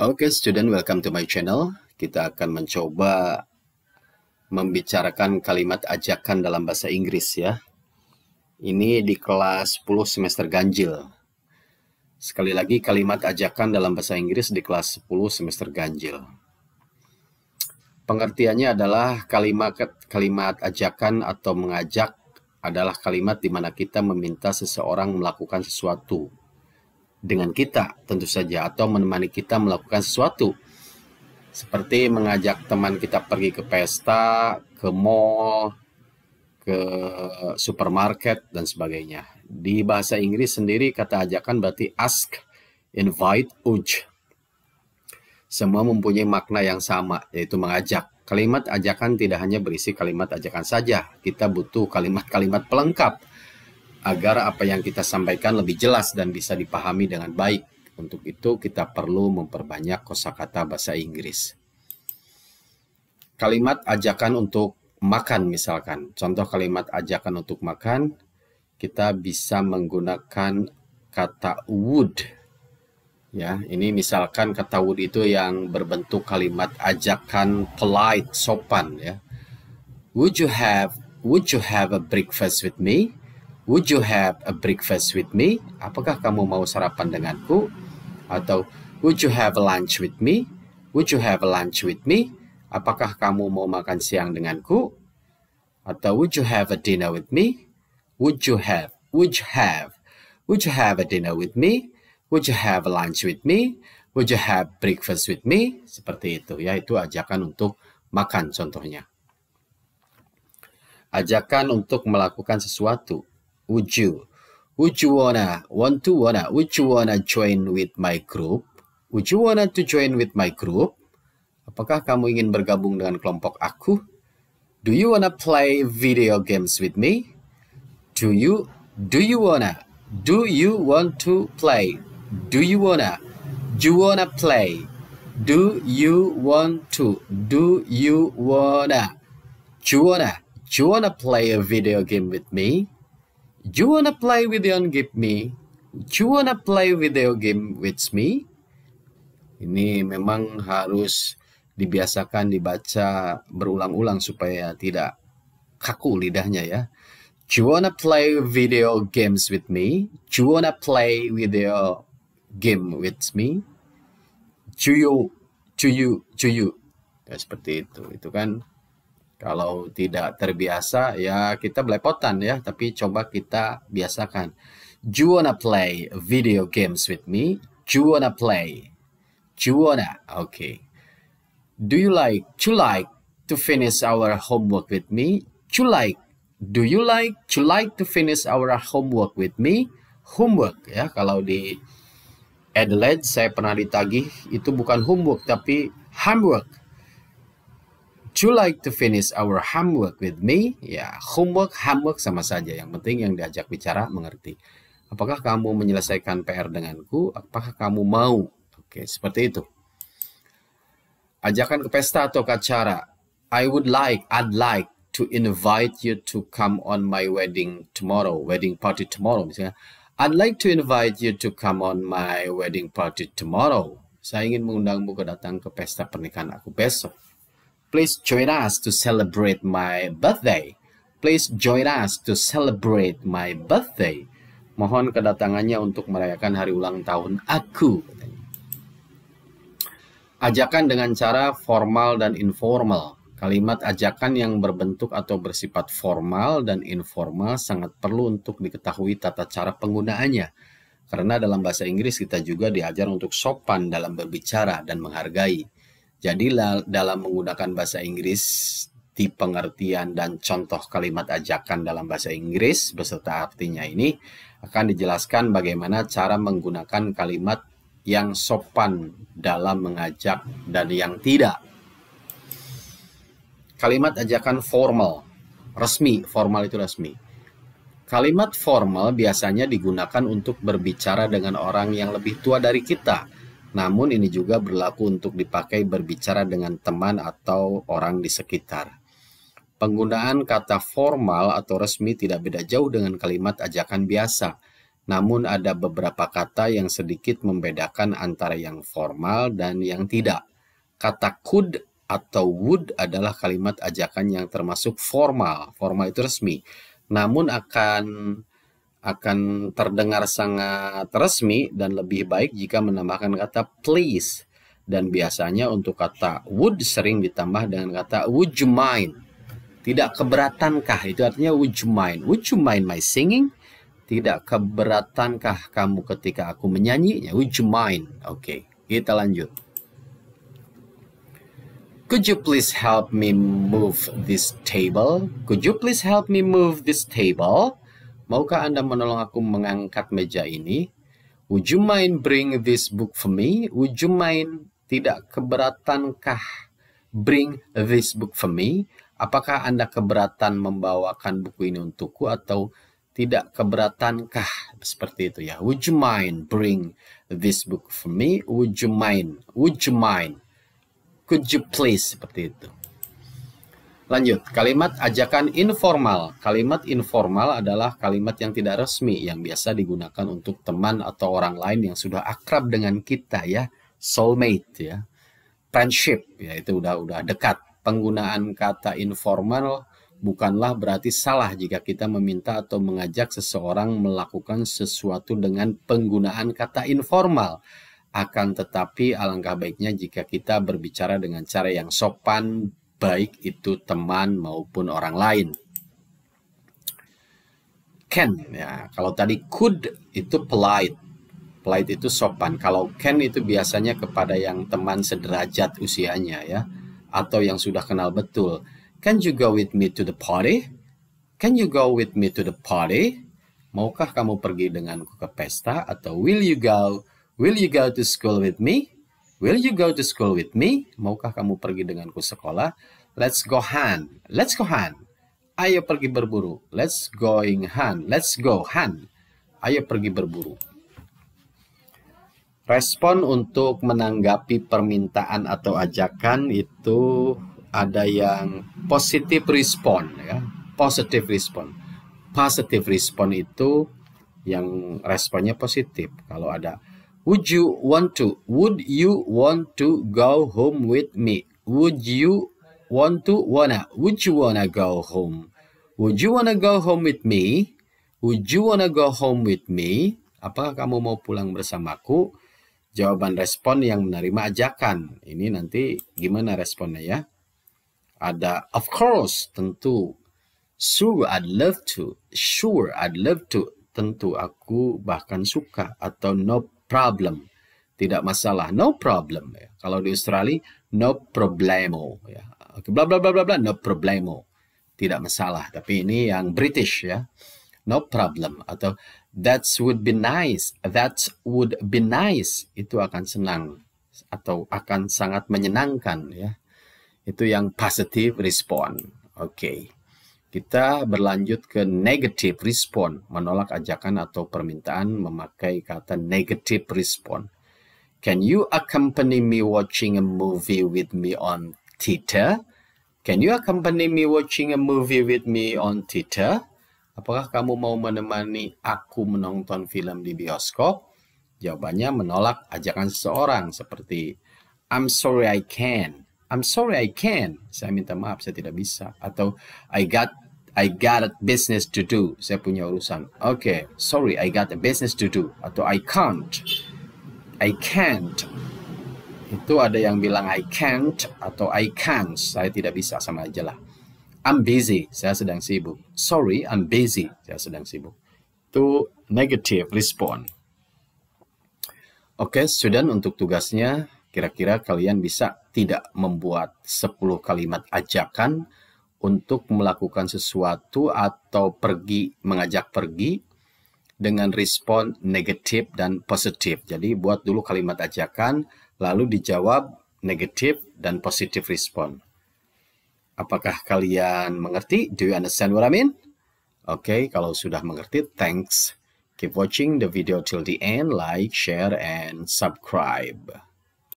Oke, okay, student, welcome to my channel. Kita akan mencoba membicarakan kalimat ajakan dalam bahasa Inggris ya. Ini di kelas 10 semester ganjil. Sekali lagi kalimat ajakan dalam bahasa Inggris di kelas 10 semester ganjil. Pengertiannya adalah kalimat kalimat ajakan atau mengajak adalah kalimat di mana kita meminta seseorang melakukan sesuatu dengan kita tentu saja atau menemani kita melakukan sesuatu seperti mengajak teman kita pergi ke pesta, ke mall, ke supermarket dan sebagainya. Di bahasa Inggris sendiri kata ajakan berarti ask, invite, urge. Semua mempunyai makna yang sama yaitu mengajak. Kalimat ajakan tidak hanya berisi kalimat ajakan saja, kita butuh kalimat-kalimat pelengkap agar apa yang kita sampaikan lebih jelas dan bisa dipahami dengan baik. Untuk itu kita perlu memperbanyak kosakata bahasa Inggris. Kalimat ajakan untuk makan misalkan. Contoh kalimat ajakan untuk makan, kita bisa menggunakan kata would. Ya, ini misalkan kata would itu yang berbentuk kalimat ajakan polite, sopan ya. Would you have would you have a breakfast with me? Would you have a breakfast with me? Apakah kamu mau sarapan denganku? Atau Would you have a lunch with me? Would you have a lunch with me? Apakah kamu mau makan siang denganku? Atau would you have a dinner with me? Would you have? Would you have? Would you have a dinner with me? Would you have a lunch with me? Would you have breakfast with me? Seperti itu, ya itu ajakan untuk makan contohnya. Ajakan untuk melakukan sesuatu Would you? Would you wanna, want to wanna, would you wanna join with my group? Would you wanna to join with my group? Apakah kamu ingin bergabung dengan kelompok aku? Do you wanna play video games with me? Do you, do you wanna, do you want to play? Do you wanna, do you wanna play? Do you want to, do you wanna, do you wanna, do you wanna play a video game with me? you wanna play video game me? you wanna play video game with me? Ini memang harus dibiasakan dibaca berulang-ulang supaya tidak kaku lidahnya ya. you wanna play video games with me? you wanna play video game with me? Do you, do you, do you? Ya, seperti itu. Itu kan kalau tidak terbiasa ya kita belepotan ya, tapi coba kita biasakan. Do you wanna play video games with me? Do you wanna play? Do you wanna? Okay. Do you like? Do you like to finish our homework with me? Do you like? Do you like? Do you like to finish our homework with me? Homework ya kalau di Adelaide saya pernah ditagih itu bukan homework tapi homework Would you like to finish our homework with me? Ya, homework, homework sama saja. Yang penting yang diajak bicara mengerti. Apakah kamu menyelesaikan PR denganku? Apakah kamu mau? Oke, seperti itu. Ajakan ke pesta atau ke acara. I would like, I'd like to invite you to come on my wedding tomorrow, wedding party tomorrow. Misalnya, I'd like to invite you to come on my wedding party tomorrow. Saya ingin mengundangmu ke datang ke pesta pernikahan aku besok. Please join us to celebrate my birthday. Please join us to celebrate my birthday. Mohon kedatangannya untuk merayakan hari ulang tahun aku. Ajakan dengan cara formal dan informal. Kalimat ajakan yang berbentuk atau bersifat formal dan informal sangat perlu untuk diketahui tata cara penggunaannya. Karena dalam bahasa Inggris kita juga diajar untuk sopan dalam berbicara dan menghargai. Jadi dalam menggunakan bahasa Inggris di pengertian dan contoh kalimat ajakan dalam bahasa Inggris beserta artinya ini akan dijelaskan bagaimana cara menggunakan kalimat yang sopan dalam mengajak dan yang tidak. Kalimat ajakan formal, resmi, formal itu resmi. Kalimat formal biasanya digunakan untuk berbicara dengan orang yang lebih tua dari kita namun ini juga berlaku untuk dipakai berbicara dengan teman atau orang di sekitar. Penggunaan kata formal atau resmi tidak beda jauh dengan kalimat ajakan biasa. Namun ada beberapa kata yang sedikit membedakan antara yang formal dan yang tidak. Kata could atau would adalah kalimat ajakan yang termasuk formal. Formal itu resmi. Namun akan akan terdengar sangat resmi dan lebih baik jika menambahkan kata please dan biasanya untuk kata would sering ditambah dengan kata would you mind tidak keberatankah itu artinya would you mind would you mind my singing tidak keberatankah kamu ketika aku menyanyinya would you mind oke okay, kita lanjut Could you please help me move this table? Could you please help me move this table? Maukah Anda menolong aku mengangkat meja ini? Would you mind bring this book for me? Would you mind tidak keberatankah bring this book for me? Apakah Anda keberatan membawakan buku ini untukku atau tidak keberatankah seperti itu ya? Would you mind bring this book for me? Would you mind? Would you mind? Could you please seperti itu? Lanjut, kalimat ajakan informal. Kalimat informal adalah kalimat yang tidak resmi yang biasa digunakan untuk teman atau orang lain yang sudah akrab dengan kita ya, soulmate ya. Friendship ya itu udah udah dekat. Penggunaan kata informal bukanlah berarti salah jika kita meminta atau mengajak seseorang melakukan sesuatu dengan penggunaan kata informal. Akan tetapi alangkah baiknya jika kita berbicara dengan cara yang sopan, baik itu teman maupun orang lain. Can ya, kalau tadi could itu polite. Polite itu sopan. Kalau can itu biasanya kepada yang teman sederajat usianya ya atau yang sudah kenal betul. Can you go with me to the party? Can you go with me to the party? Maukah kamu pergi denganku ke pesta atau will you go? Will you go to school with me? Will you go to school with me? Maukah kamu pergi denganku sekolah? Let's go Han. Let's go Han. Ayo pergi berburu. Let's going Han. Let's go Han. Ayo pergi berburu. Respon untuk menanggapi permintaan atau ajakan itu ada yang positif respon ya. Positive respon. Positive respon itu yang responnya positif. Kalau ada Would you want to? Would you want to go home with me? Would you want to wanna? Would you wanna go home? Would you wanna go home with me? Would you wanna go home with me? Apakah kamu mau pulang bersamaku? Jawaban respon yang menerima ajakan. Ini nanti gimana responnya ya? Ada of course, tentu. Sure, I'd love to. Sure, I'd love to. Tentu aku bahkan suka atau nope problem, tidak masalah, no problem. Ya. Kalau di Australia, no problemo. Ya. bla bla bla bla bla, no problemo, tidak masalah. Tapi ini yang British ya, no problem atau that would be nice, that would be nice itu akan senang atau akan sangat menyenangkan ya. Itu yang positive respon. Oke. Okay. Kita berlanjut ke negative response, menolak ajakan atau permintaan memakai kata negative response. Can you accompany me watching a movie with me on Twitter Can you accompany me watching a movie with me on Twitter Apakah kamu mau menemani aku menonton film di bioskop? Jawabannya menolak ajakan seseorang seperti I'm sorry I can. I'm sorry I can. Saya minta maaf, saya tidak bisa. Atau I got I got a business to do. Saya punya urusan. Oke, okay, sorry, I got a business to do. Atau I can't. I can't. Itu ada yang bilang I can't atau I can't. Saya tidak bisa, sama aja lah. I'm busy. Saya sedang sibuk. Sorry, I'm busy. Saya sedang sibuk. Itu negative response. Oke, okay, student untuk tugasnya kira-kira kalian bisa tidak membuat 10 kalimat ajakan untuk melakukan sesuatu atau pergi mengajak pergi dengan respon negatif dan positif. Jadi buat dulu kalimat ajakan lalu dijawab negatif dan positif respon. Apakah kalian mengerti? Do you understand what I mean? Oke, okay, kalau sudah mengerti, thanks. Keep watching the video till the end, like, share, and subscribe.